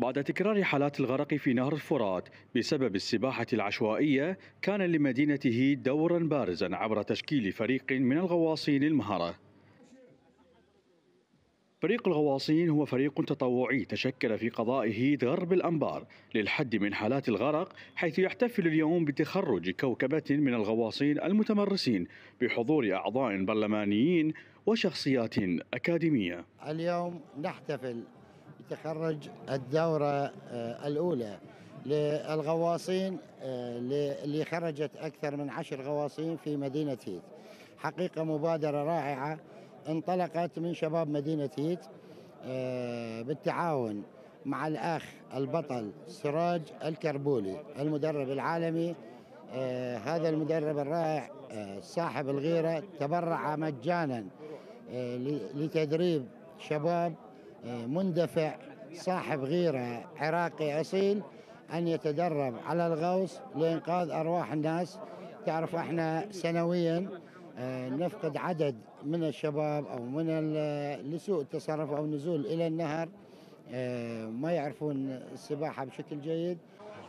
بعد تكرار حالات الغرق في نهر الفرات بسبب السباحة العشوائية كان لمدينته دورا بارزا عبر تشكيل فريق من الغواصين المهرة فريق الغواصين هو فريق تطوعي تشكل في قضائه غرب الأنبار للحد من حالات الغرق حيث يحتفل اليوم بتخرج كوكبة من الغواصين المتمرسين بحضور أعضاء برلمانيين وشخصيات أكاديمية اليوم نحتفل تخرج الدورة آه، الأولى للغواصين آه، اللي خرجت أكثر من عشر غواصين في مدينة هيت حقيقة مبادرة رائعة انطلقت من شباب مدينة هيت آه، بالتعاون مع الأخ البطل سراج الكربولي المدرب العالمي هذا المدرب الرائع صاحب الغيرة تبرع مجانا لتدريب شباب مندفع صاحب غيرة عراقي أصيل أن يتدرب على الغوص لإنقاذ أرواح الناس تعرف احنا سنويا آه، نفقد عدد من الشباب أو من لسوء التصرف أو نزول إلى النهر آه، ما يعرفون السباحة بشكل جيد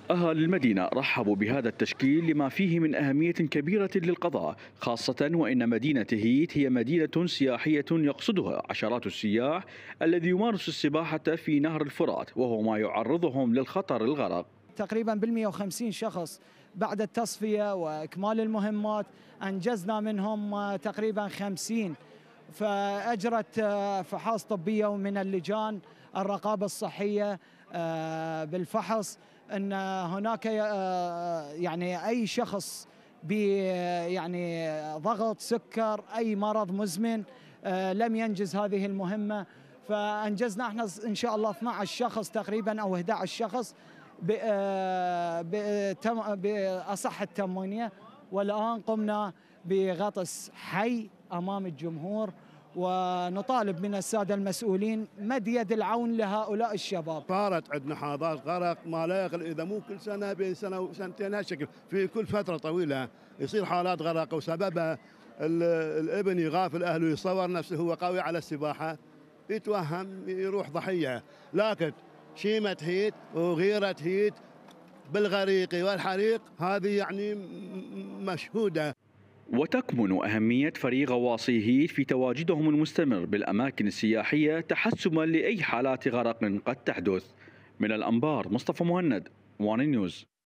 أهالي المدينة رحبوا بهذا التشكيل لما فيه من أهمية كبيرة للقضاء خاصة وإن مدينة هيت هي مدينة سياحية يقصدها عشرات السياح الذي يمارس السباحة في نهر الفرات وهو ما يعرضهم للخطر الغرق تقريبا بال 150 شخص بعد التصفية وإكمال المهمات أنجزنا منهم تقريبا 50 فأجرت فحص طبية ومن اللجان الرقابة الصحية آه، بالفحص ان هناك آه، آه، يعني اي شخص ب آه، يعني ضغط سكر اي مرض مزمن لم ينجز هذه المهمه فانجزنا احنا ان شاء الله 12 شخص تقريبا او 11 شخص باصح التموينيه والان قمنا بغطس حي امام الجمهور ونطالب من السادة المسؤولين مد يد العون لهؤلاء الشباب صارت عندنا حاضات غرق ما لا يقل إذا مو كل سنة بين سنة وسنتين هالشكل في كل فترة طويلة يصير حالات غرق وسببها الابن يغافل أهله يصور نفسه هو قوي على السباحة يتوهم يروح ضحية لكن شيمة هيت وغيرة هيت بالغريق والحريق هذه يعني مشهودة وتكمن أهمية فريق واصيه في تواجدهم المستمر بالأماكن السياحية تحسما لأي حالات غرق قد تحدث من الأنبار مصطفى مهند وان نيوز